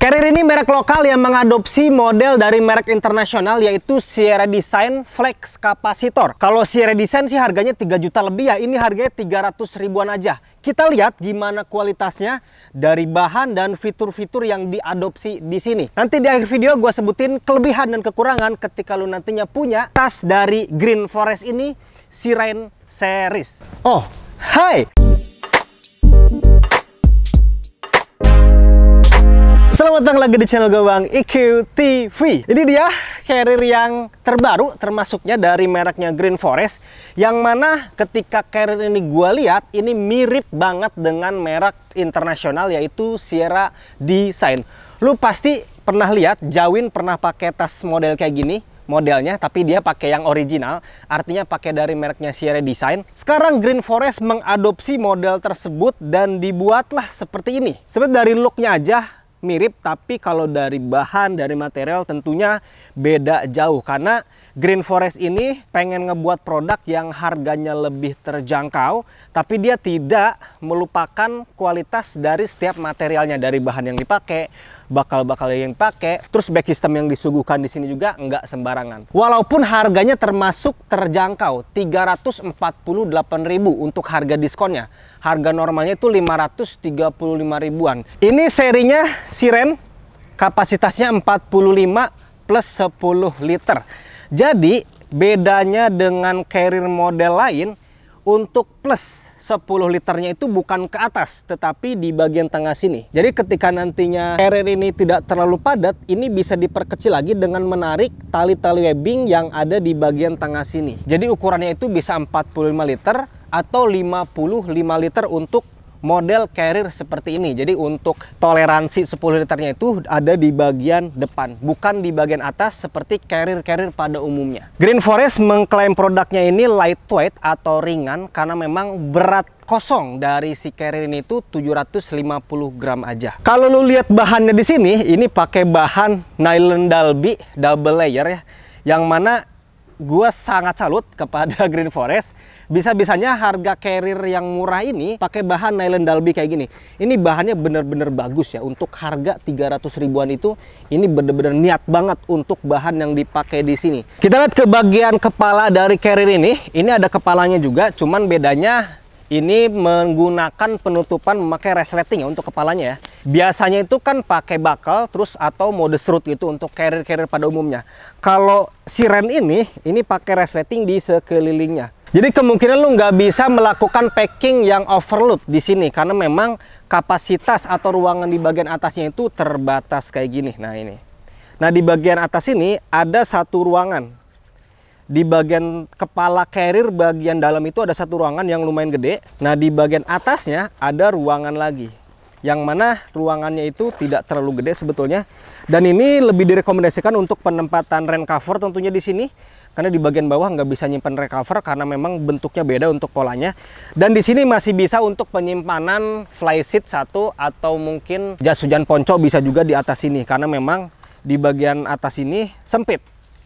Carrier ini merek lokal yang mengadopsi model dari merek internasional yaitu Sierra Design Flex Capacitor. Kalau Sierra Design sih harganya 3 juta lebih ya, ini harganya 300 ribuan aja. Kita lihat gimana kualitasnya dari bahan dan fitur-fitur yang diadopsi di sini. Nanti di akhir video gue sebutin kelebihan dan kekurangan ketika lu nantinya punya tas dari Green Forest ini, Siren Series. Oh, hai! Selamat datang lagi di channel Gawang IQ TV. Ini dia carrier yang terbaru termasuknya dari mereknya Green Forest yang mana ketika carrier ini gua lihat ini mirip banget dengan merek internasional yaitu Sierra Design. Lu pasti pernah lihat Jawin pernah pakai tas model kayak gini modelnya tapi dia pakai yang original artinya pakai dari mereknya Sierra Design sekarang Green Forest mengadopsi model tersebut dan dibuatlah seperti ini seperti dari looknya aja mirip tapi kalau dari bahan dari material tentunya beda jauh karena Green Forest ini pengen ngebuat produk yang harganya lebih terjangkau tapi dia tidak melupakan kualitas dari setiap materialnya dari bahan yang dipakai bakal-bakal yang pakai. Terus back system yang disuguhkan di sini juga nggak sembarangan. Walaupun harganya termasuk terjangkau, 348.000 untuk harga diskonnya. Harga normalnya itu 535 ribuan. Ini serinya siren kapasitasnya 45 plus 10 liter. Jadi bedanya dengan carrier model lain untuk plus 10 liternya itu bukan ke atas tetapi di bagian tengah sini. Jadi ketika nantinya carrier ini tidak terlalu padat, ini bisa diperkecil lagi dengan menarik tali-tali webbing yang ada di bagian tengah sini. Jadi ukurannya itu bisa 45 liter atau 55 liter untuk model carrier seperti ini. Jadi untuk toleransi 10 liternya itu ada di bagian depan, bukan di bagian atas seperti carrier-carrier pada umumnya. Green Forest mengklaim produknya ini lightweight atau ringan karena memang berat kosong dari si carrier ini itu 750 gram aja. Kalau lu lihat bahannya di sini, ini pakai bahan nylon Dalby double layer ya. Yang mana gua sangat salut kepada Green Forest bisa-bisanya harga carrier yang murah ini pakai bahan nylon Dalby kayak gini. Ini bahannya bener-bener bagus ya untuk harga 300 ribuan itu ini bener-bener niat banget untuk bahan yang dipakai di sini. Kita lihat ke bagian kepala dari carrier ini. Ini ada kepalanya juga, cuman bedanya ini menggunakan penutupan memakai resleting ya untuk kepalanya ya. Biasanya itu kan pakai bakal terus atau mode serut gitu untuk carrier-carrier pada umumnya. Kalau siren ini, ini pakai resleting di sekelilingnya. Jadi kemungkinan lu nggak bisa melakukan packing yang overload di sini karena memang kapasitas atau ruangan di bagian atasnya itu terbatas kayak gini. Nah ini. Nah di bagian atas ini ada satu ruangan. Di bagian kepala carrier bagian dalam itu ada satu ruangan yang lumayan gede. Nah di bagian atasnya ada ruangan lagi. Yang mana ruangannya itu tidak terlalu gede sebetulnya. Dan ini lebih direkomendasikan untuk penempatan rain cover tentunya di sini karena di bagian bawah nggak bisa nyimpan recover karena memang bentuknya beda untuk polanya dan di sini masih bisa untuk penyimpanan fly seat satu atau mungkin jas hujan ponco bisa juga di atas sini karena memang di bagian atas ini sempit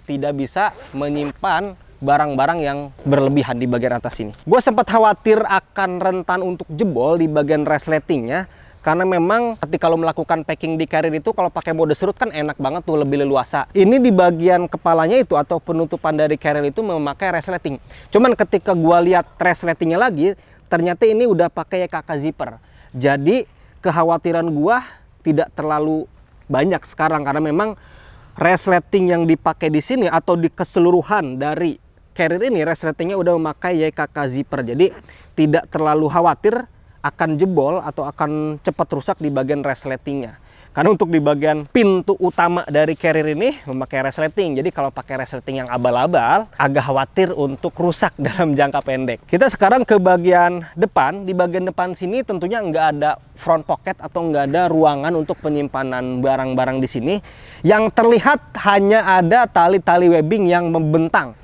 tidak bisa menyimpan barang-barang yang berlebihan di bagian atas ini. Gue sempat khawatir akan rentan untuk jebol di bagian resletingnya karena memang ketika kalau melakukan packing di carrier itu kalau pakai mode serut kan enak banget tuh lebih leluasa ini di bagian kepalanya itu atau penutupan dari carrier itu memakai resleting cuman ketika gua lihat resletingnya lagi ternyata ini udah pakai kakak zipper jadi kekhawatiran gua tidak terlalu banyak sekarang karena memang resleting yang dipakai di sini atau di keseluruhan dari carrier ini resletingnya udah memakai YKK zipper jadi tidak terlalu khawatir akan jebol atau akan cepat rusak di bagian resletingnya. Karena untuk di bagian pintu utama dari carrier ini memakai resleting. Jadi kalau pakai resleting yang abal-abal, agak khawatir untuk rusak dalam jangka pendek. Kita sekarang ke bagian depan. Di bagian depan sini tentunya nggak ada front pocket atau nggak ada ruangan untuk penyimpanan barang-barang di sini. Yang terlihat hanya ada tali-tali webbing yang membentang.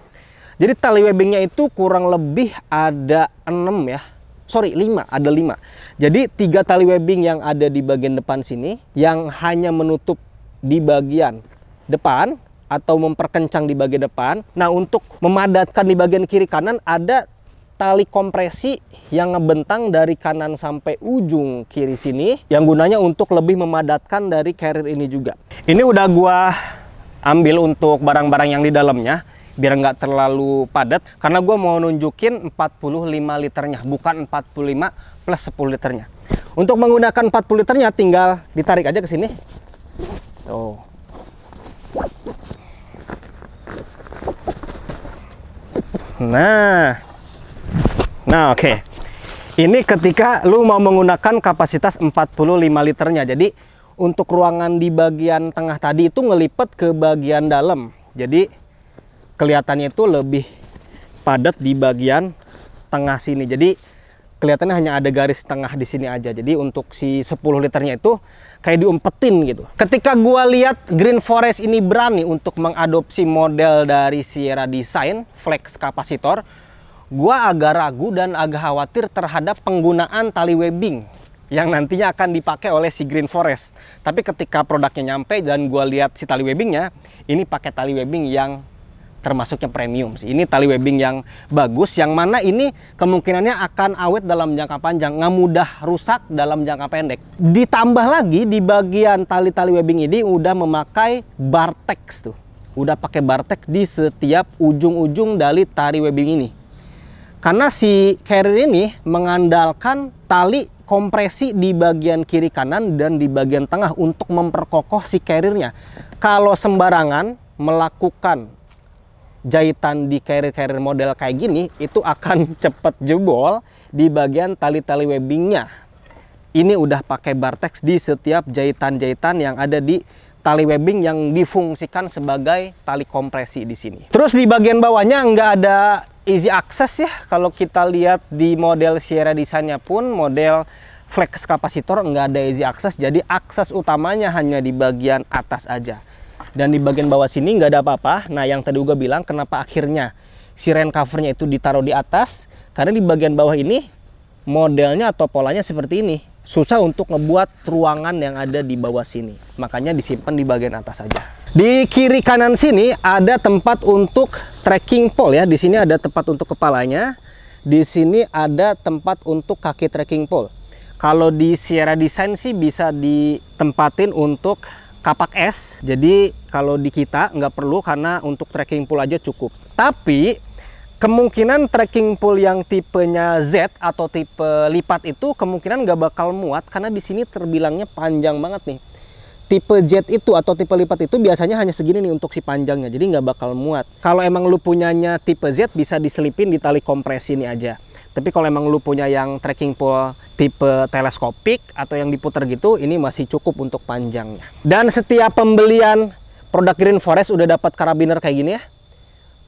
Jadi tali webbingnya itu kurang lebih ada 6 ya sorry 5 ada 5 jadi tiga tali webbing yang ada di bagian depan sini yang hanya menutup di bagian depan atau memperkencang di bagian depan nah untuk memadatkan di bagian kiri kanan ada tali kompresi yang ngebentang dari kanan sampai ujung kiri sini yang gunanya untuk lebih memadatkan dari carrier ini juga ini udah gua ambil untuk barang-barang yang di dalamnya biar nggak terlalu padat karena gue mau nunjukin 45 liternya bukan 45 plus 10 liternya untuk menggunakan 40 liternya tinggal ditarik aja ke sini tuh nah nah oke okay. ini ketika lu mau menggunakan kapasitas 45 liternya jadi untuk ruangan di bagian tengah tadi itu ngelipet ke bagian dalam jadi kelihatannya itu lebih padat di bagian tengah sini. Jadi kelihatannya hanya ada garis tengah di sini aja. Jadi untuk si 10 liternya itu kayak diumpetin gitu. Ketika gua lihat Green Forest ini berani untuk mengadopsi model dari Sierra Design flex kapasitor, gua agak ragu dan agak khawatir terhadap penggunaan tali webbing yang nantinya akan dipakai oleh si Green Forest. Tapi ketika produknya nyampe dan gua lihat si tali webbingnya, ini pakai tali webbing yang termasuknya premium sih. Ini tali webbing yang bagus, yang mana ini kemungkinannya akan awet dalam jangka panjang, nggak mudah rusak dalam jangka pendek. Ditambah lagi di bagian tali-tali webbing ini udah memakai bartex tuh. Udah pakai bartex di setiap ujung-ujung dari tali webbing ini. Karena si carrier ini mengandalkan tali kompresi di bagian kiri kanan dan di bagian tengah untuk memperkokoh si carriernya. Kalau sembarangan melakukan jahitan di carrier-carrier model kayak gini itu akan cepet jebol di bagian tali-tali webbingnya. Ini udah pakai bartex di setiap jahitan-jahitan yang ada di tali webbing yang difungsikan sebagai tali kompresi di sini. Terus di bagian bawahnya nggak ada easy access ya. Kalau kita lihat di model Sierra Desainnya pun model flex kapasitor nggak ada easy access. Jadi akses utamanya hanya di bagian atas aja dan di bagian bawah sini nggak ada apa-apa. Nah, yang tadi gue bilang kenapa akhirnya si rain covernya itu ditaruh di atas karena di bagian bawah ini modelnya atau polanya seperti ini. Susah untuk ngebuat ruangan yang ada di bawah sini. Makanya disimpan di bagian atas saja. Di kiri kanan sini ada tempat untuk trekking pole ya. Di sini ada tempat untuk kepalanya. Di sini ada tempat untuk kaki trekking pole. Kalau di Sierra Design sih bisa ditempatin untuk kapak es. Jadi kalau di kita nggak perlu karena untuk trekking pool aja cukup. Tapi kemungkinan trekking pool yang tipenya Z atau tipe lipat itu kemungkinan nggak bakal muat karena di sini terbilangnya panjang banget nih tipe jet itu atau tipe lipat itu biasanya hanya segini nih untuk si panjangnya jadi nggak bakal muat kalau emang lu punyanya tipe Z bisa diselipin di tali kompresi ini aja tapi kalau emang lu punya yang trekking pole tipe teleskopik atau yang diputar gitu ini masih cukup untuk panjangnya dan setiap pembelian produk Green Forest udah dapat karabiner kayak gini ya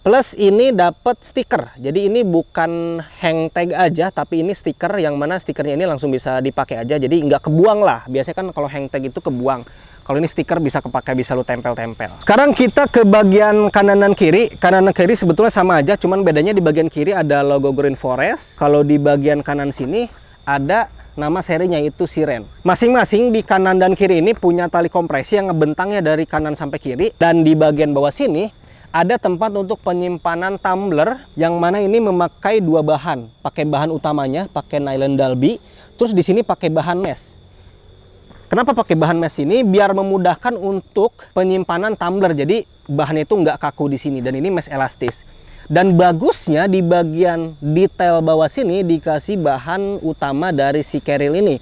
Plus ini dapat stiker. Jadi ini bukan hang tag aja, tapi ini stiker yang mana stikernya ini langsung bisa dipakai aja. Jadi nggak kebuang lah. Biasanya kan kalau hang tag itu kebuang. Kalau ini stiker bisa kepakai, bisa lu tempel-tempel. Sekarang kita ke bagian kanan dan kiri. Kanan dan kiri sebetulnya sama aja, cuman bedanya di bagian kiri ada logo Green Forest. Kalau di bagian kanan sini ada nama serinya itu Siren. Masing-masing di kanan dan kiri ini punya tali kompresi yang ngebentangnya dari kanan sampai kiri dan di bagian bawah sini ada tempat untuk penyimpanan tumbler yang mana ini memakai dua bahan. Pakai bahan utamanya, pakai nylon dalby, terus di sini pakai bahan mesh. Kenapa pakai bahan mesh ini? Biar memudahkan untuk penyimpanan tumbler. Jadi bahannya itu nggak kaku di sini dan ini mesh elastis. Dan bagusnya di bagian detail bawah sini dikasih bahan utama dari si keril ini.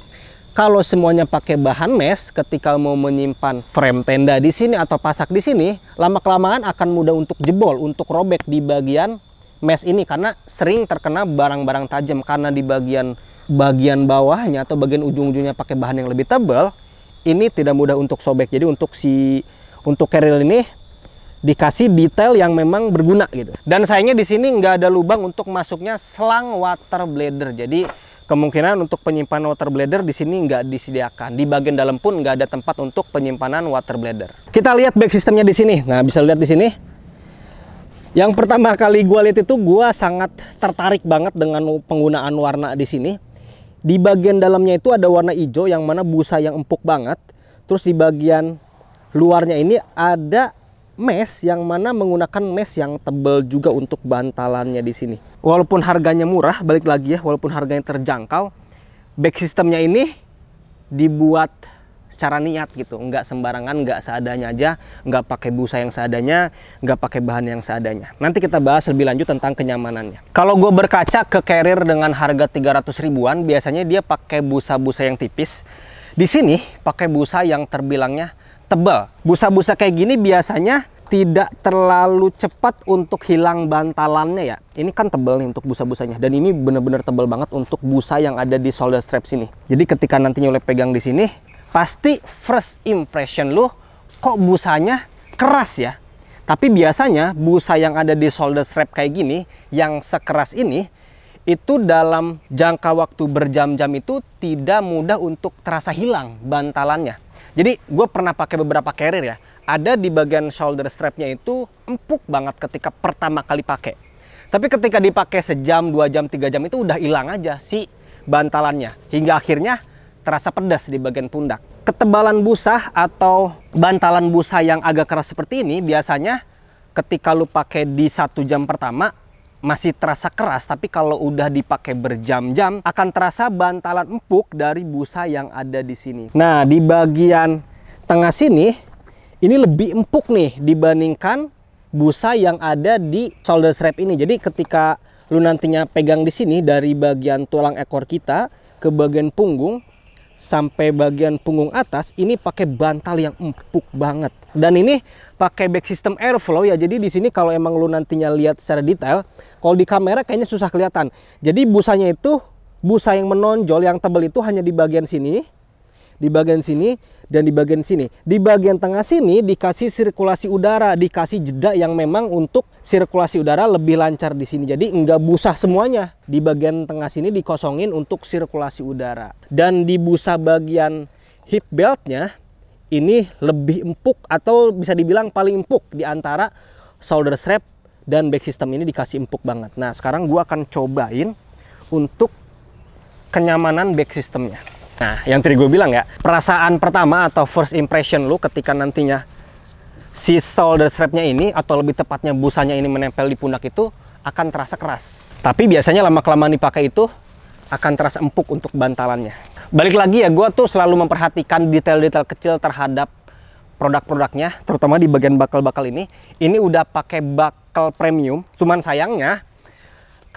Kalau semuanya pakai bahan mesh, ketika mau menyimpan frame tenda di sini atau pasak di sini, lama-kelamaan akan mudah untuk jebol, untuk robek di bagian mesh ini karena sering terkena barang-barang tajam karena di bagian bagian bawahnya atau bagian ujung-ujungnya pakai bahan yang lebih tebal, ini tidak mudah untuk sobek. Jadi untuk si untuk keril ini dikasih detail yang memang berguna gitu. Dan sayangnya di sini nggak ada lubang untuk masuknya selang water blader. Jadi kemungkinan untuk penyimpanan water bladder di sini nggak disediakan. Di bagian dalam pun nggak ada tempat untuk penyimpanan water bladder. Kita lihat back sistemnya di sini. Nah, bisa lihat di sini. Yang pertama kali gue lihat itu gue sangat tertarik banget dengan penggunaan warna di sini. Di bagian dalamnya itu ada warna hijau yang mana busa yang empuk banget. Terus di bagian luarnya ini ada mesh yang mana menggunakan mesh yang tebal juga untuk bantalannya di sini. Walaupun harganya murah, balik lagi ya, walaupun harganya terjangkau, back sistemnya ini dibuat secara niat gitu, nggak sembarangan, nggak seadanya aja, nggak pakai busa yang seadanya, nggak pakai bahan yang seadanya. Nanti kita bahas lebih lanjut tentang kenyamanannya. Kalau gue berkaca ke carrier dengan harga 300 ribuan, biasanya dia pakai busa-busa yang tipis. Di sini pakai busa yang terbilangnya tebal. Busa-busa kayak gini biasanya tidak terlalu cepat untuk hilang bantalannya ya. Ini kan tebal nih untuk busa-busanya dan ini benar-benar tebal banget untuk busa yang ada di shoulder strap sini. Jadi ketika nantinya oleh pegang di sini, pasti first impression lu kok busanya keras ya. Tapi biasanya busa yang ada di shoulder strap kayak gini yang sekeras ini itu dalam jangka waktu berjam-jam itu tidak mudah untuk terasa hilang bantalannya. Jadi gue pernah pakai beberapa carrier ya. Ada di bagian shoulder strapnya itu empuk banget ketika pertama kali pakai. Tapi ketika dipakai sejam, dua jam, tiga jam itu udah hilang aja si bantalannya. Hingga akhirnya terasa pedas di bagian pundak. Ketebalan busa atau bantalan busa yang agak keras seperti ini biasanya ketika lu pakai di satu jam pertama masih terasa keras tapi kalau udah dipakai berjam-jam akan terasa bantalan empuk dari busa yang ada di sini. Nah, di bagian tengah sini ini lebih empuk nih dibandingkan busa yang ada di shoulder strap ini. Jadi ketika lu nantinya pegang di sini dari bagian tulang ekor kita ke bagian punggung sampai bagian punggung atas ini pakai bantal yang empuk banget. Dan ini pakai back system airflow ya. Jadi di sini kalau emang lu nantinya lihat secara detail, kalau di kamera kayaknya susah kelihatan. Jadi busanya itu busa yang menonjol yang tebel itu hanya di bagian sini di bagian sini dan di bagian sini. Di bagian tengah sini dikasih sirkulasi udara, dikasih jeda yang memang untuk sirkulasi udara lebih lancar di sini. Jadi nggak busa semuanya. Di bagian tengah sini dikosongin untuk sirkulasi udara. Dan di busa bagian hip beltnya ini lebih empuk atau bisa dibilang paling empuk di antara shoulder strap dan back system ini dikasih empuk banget. Nah sekarang gua akan cobain untuk kenyamanan back systemnya. Nah, yang tadi gue bilang ya, perasaan pertama atau first impression lu ketika nantinya si solder strapnya ini atau lebih tepatnya busanya ini menempel di pundak itu akan terasa keras. Tapi biasanya lama-kelamaan dipakai itu akan terasa empuk untuk bantalannya. Balik lagi ya, gue tuh selalu memperhatikan detail-detail kecil terhadap produk-produknya, terutama di bagian bakal-bakal ini. Ini udah pakai bakal premium, cuman sayangnya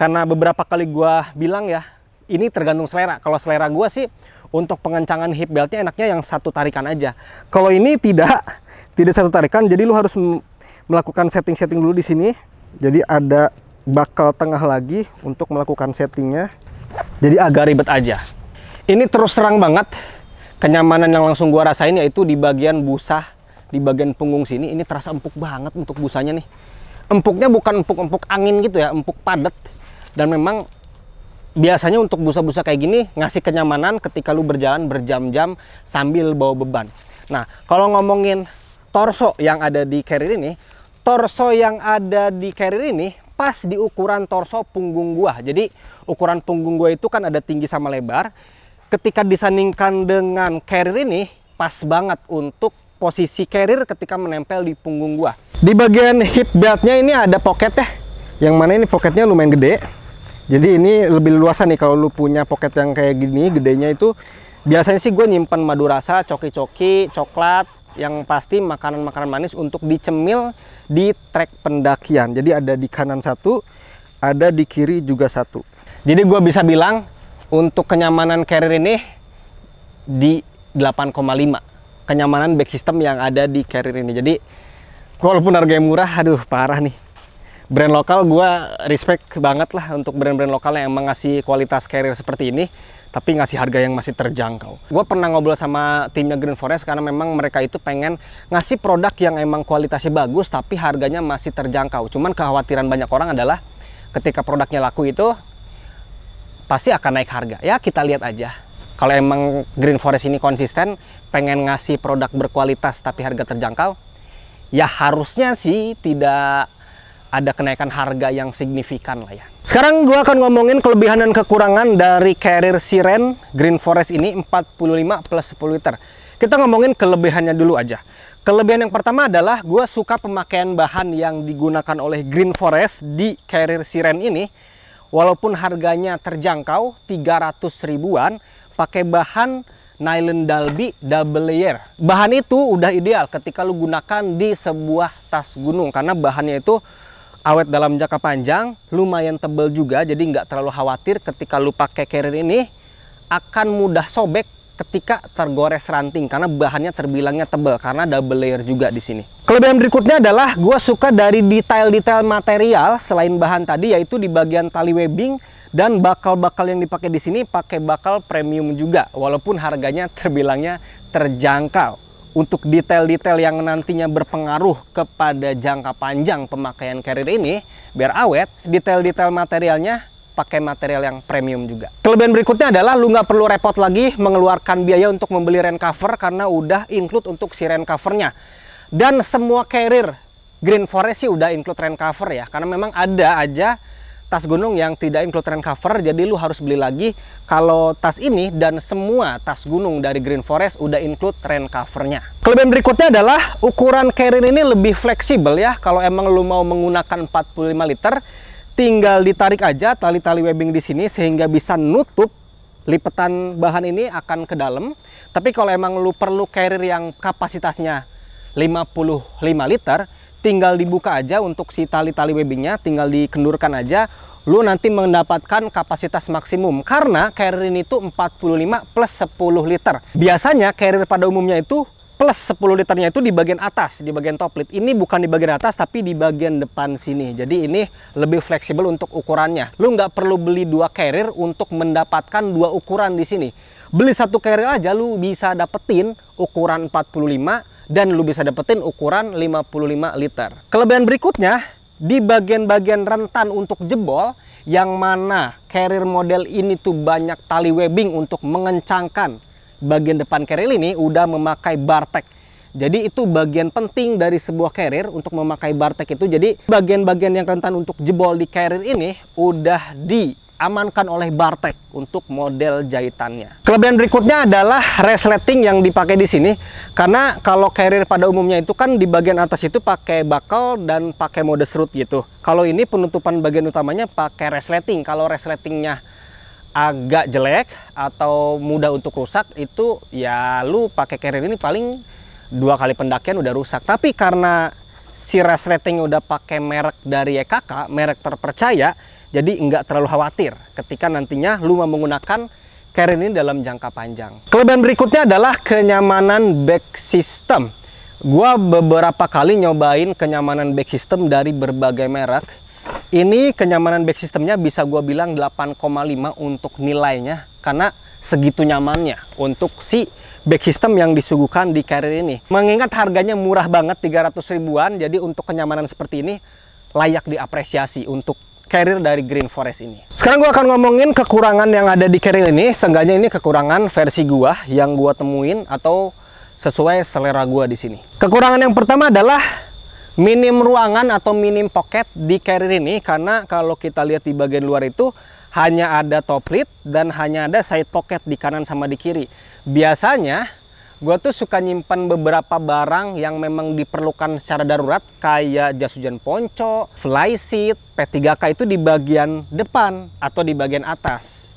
karena beberapa kali gue bilang ya, ini tergantung selera. Kalau selera gue sih untuk pengencangan hip beltnya enaknya yang satu tarikan aja kalau ini tidak tidak satu tarikan jadi lu harus melakukan setting-setting dulu di sini jadi ada bakal tengah lagi untuk melakukan settingnya jadi agak ribet aja ini terus terang banget kenyamanan yang langsung gua rasain yaitu di bagian busa di bagian punggung sini ini terasa empuk banget untuk busanya nih empuknya bukan empuk-empuk angin gitu ya empuk padat dan memang biasanya untuk busa-busa kayak gini ngasih kenyamanan ketika lu berjalan berjam-jam sambil bawa beban. Nah, kalau ngomongin torso yang ada di carrier ini, torso yang ada di carrier ini pas di ukuran torso punggung gua. Jadi, ukuran punggung gua itu kan ada tinggi sama lebar. Ketika disandingkan dengan carrier ini, pas banget untuk posisi carrier ketika menempel di punggung gua. Di bagian hip beltnya ini ada pocket ya. Yang mana ini pocketnya lumayan gede jadi ini lebih luasan nih kalau lu punya pocket yang kayak gini, gedenya itu biasanya sih gue nyimpan madu rasa, coki-coki, coklat, yang pasti makanan-makanan manis untuk dicemil di trek pendakian. Jadi ada di kanan satu, ada di kiri juga satu. Jadi gue bisa bilang untuk kenyamanan carrier ini di 8,5 kenyamanan back system yang ada di carrier ini. Jadi walaupun harganya murah, aduh parah nih brand lokal gue respect banget lah untuk brand-brand lokal yang emang ngasih kualitas carrier seperti ini tapi ngasih harga yang masih terjangkau. Gue pernah ngobrol sama timnya Green Forest karena memang mereka itu pengen ngasih produk yang emang kualitasnya bagus tapi harganya masih terjangkau. Cuman kekhawatiran banyak orang adalah ketika produknya laku itu pasti akan naik harga. Ya kita lihat aja. Kalau emang Green Forest ini konsisten pengen ngasih produk berkualitas tapi harga terjangkau, ya harusnya sih tidak ada kenaikan harga yang signifikan lah ya. Sekarang gue akan ngomongin kelebihan dan kekurangan dari carrier Siren Green Forest ini 45 plus 10 liter. Kita ngomongin kelebihannya dulu aja. Kelebihan yang pertama adalah gue suka pemakaian bahan yang digunakan oleh Green Forest di carrier Siren ini. Walaupun harganya terjangkau 300 ribuan, pakai bahan nylon Dalby double layer. Bahan itu udah ideal ketika lu gunakan di sebuah tas gunung karena bahannya itu awet dalam jangka panjang, lumayan tebal juga, jadi nggak terlalu khawatir ketika lu pakai carrier ini akan mudah sobek ketika tergores ranting karena bahannya terbilangnya tebal karena double layer juga di sini. Kelebihan berikutnya adalah gue suka dari detail-detail material selain bahan tadi yaitu di bagian tali webbing dan bakal-bakal yang dipakai di sini pakai bakal premium juga walaupun harganya terbilangnya terjangkau untuk detail-detail yang nantinya berpengaruh kepada jangka panjang pemakaian carrier ini biar awet, detail-detail materialnya pakai material yang premium juga. Kelebihan berikutnya adalah lu nggak perlu repot lagi mengeluarkan biaya untuk membeli rain cover karena udah include untuk si rain covernya. Dan semua carrier Green Forest sih udah include rain cover ya, karena memang ada aja tas gunung yang tidak include rain cover jadi lu harus beli lagi kalau tas ini dan semua tas gunung dari Green Forest udah include rain covernya kelebihan berikutnya adalah ukuran carrier ini lebih fleksibel ya kalau emang lu mau menggunakan 45 liter tinggal ditarik aja tali-tali webbing di sini sehingga bisa nutup lipetan bahan ini akan ke dalam tapi kalau emang lu perlu carrier yang kapasitasnya 55 liter tinggal dibuka aja untuk si tali-tali webbingnya tinggal dikendurkan aja lu nanti mendapatkan kapasitas maksimum karena carrier ini tuh 45 plus 10 liter biasanya carrier pada umumnya itu plus 10 liternya itu di bagian atas di bagian top lid ini bukan di bagian atas tapi di bagian depan sini jadi ini lebih fleksibel untuk ukurannya lu nggak perlu beli dua carrier untuk mendapatkan dua ukuran di sini beli satu carrier aja lu bisa dapetin ukuran 45 dan lu bisa dapetin ukuran 55 liter. Kelebihan berikutnya di bagian-bagian rentan untuk jebol yang mana carrier model ini tuh banyak tali webbing untuk mengencangkan bagian depan carrier ini udah memakai bartek jadi itu bagian penting dari sebuah carrier untuk memakai Bartek itu. Jadi bagian-bagian yang rentan untuk jebol di carrier ini udah diamankan oleh Bartek untuk model jahitannya. Kelebihan berikutnya adalah resleting yang dipakai di sini. Karena kalau carrier pada umumnya itu kan di bagian atas itu pakai buckle dan pakai mode serut gitu. Kalau ini penutupan bagian utamanya pakai resleting. Kalau resletingnya agak jelek atau mudah untuk rusak itu ya lu pakai carrier ini paling dua kali pendakian udah rusak. Tapi karena si rest rating udah pakai merek dari YKK, e merek terpercaya, jadi nggak terlalu khawatir ketika nantinya lu mau menggunakan carrier ini dalam jangka panjang. Kelebihan berikutnya adalah kenyamanan back system. Gua beberapa kali nyobain kenyamanan back system dari berbagai merek. Ini kenyamanan back systemnya bisa gua bilang 8,5 untuk nilainya karena segitu nyamannya untuk si back system yang disuguhkan di carrier ini. Mengingat harganya murah banget 300 ribuan, jadi untuk kenyamanan seperti ini layak diapresiasi untuk carrier dari Green Forest ini. Sekarang gua akan ngomongin kekurangan yang ada di carrier ini. Seenggaknya ini kekurangan versi gua yang gua temuin atau sesuai selera gua di sini. Kekurangan yang pertama adalah minim ruangan atau minim pocket di carrier ini karena kalau kita lihat di bagian luar itu hanya ada top lid dan hanya ada side pocket di kanan sama di kiri. Biasanya gue tuh suka nyimpan beberapa barang yang memang diperlukan secara darurat kayak jas hujan ponco, fly seat, P3K itu di bagian depan atau di bagian atas.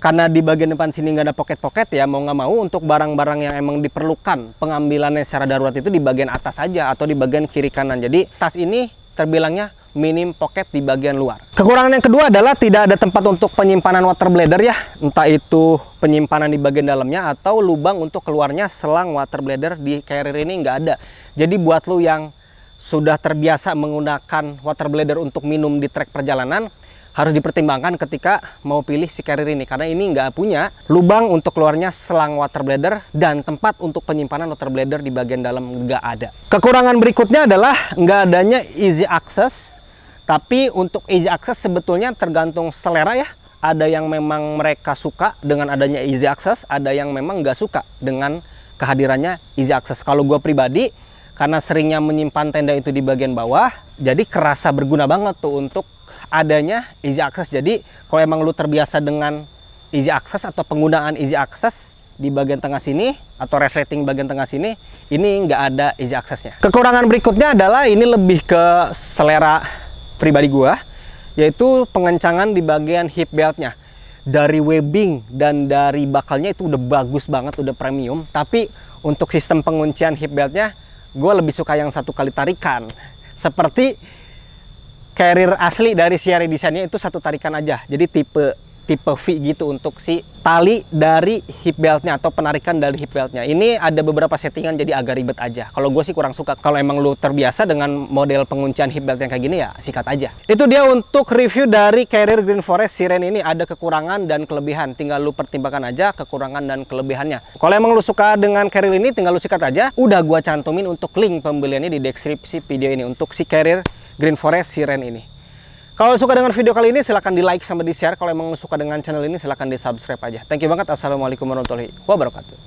Karena di bagian depan sini nggak ada pocket-pocket ya mau nggak mau untuk barang-barang yang emang diperlukan pengambilannya secara darurat itu di bagian atas aja atau di bagian kiri kanan. Jadi tas ini terbilangnya minim pocket di bagian luar. Kekurangan yang kedua adalah tidak ada tempat untuk penyimpanan water bladder ya, entah itu penyimpanan di bagian dalamnya atau lubang untuk keluarnya selang water bladder di carrier ini nggak ada. Jadi buat lo yang sudah terbiasa menggunakan water bladder untuk minum di trek perjalanan, harus dipertimbangkan ketika mau pilih si carrier ini karena ini nggak punya lubang untuk keluarnya selang water bladder dan tempat untuk penyimpanan water bladder di bagian dalam nggak ada. Kekurangan berikutnya adalah nggak adanya easy access tapi untuk easy access sebetulnya tergantung selera ya. Ada yang memang mereka suka dengan adanya easy access, ada yang memang nggak suka dengan kehadirannya easy access. Kalau gue pribadi, karena seringnya menyimpan tenda itu di bagian bawah, jadi kerasa berguna banget tuh untuk adanya easy access. Jadi kalau emang lu terbiasa dengan easy access atau penggunaan easy access, di bagian tengah sini atau resleting bagian tengah sini ini nggak ada easy accessnya. Kekurangan berikutnya adalah ini lebih ke selera pribadi gue, yaitu pengencangan di bagian hip beltnya dari webbing dan dari bakalnya itu udah bagus banget udah premium tapi untuk sistem penguncian hip beltnya gue lebih suka yang satu kali tarikan seperti carrier asli dari Sierra Desainnya itu satu tarikan aja jadi tipe tipe V gitu untuk si tali dari hip beltnya atau penarikan dari hip beltnya. Ini ada beberapa settingan jadi agak ribet aja. Kalau gue sih kurang suka. Kalau emang lu terbiasa dengan model penguncian hip belt yang kayak gini ya sikat aja. Itu dia untuk review dari Carrier Green Forest Siren ini ada kekurangan dan kelebihan. Tinggal lu pertimbangkan aja kekurangan dan kelebihannya. Kalau emang lu suka dengan Carrier ini tinggal lu sikat aja. Udah gua cantumin untuk link pembeliannya di deskripsi video ini untuk si Carrier Green Forest Siren ini. Kalau suka dengan video kali ini silahkan di like sama di share. Kalau emang suka dengan channel ini silahkan di subscribe aja. Thank you banget. Assalamualaikum warahmatullahi wabarakatuh.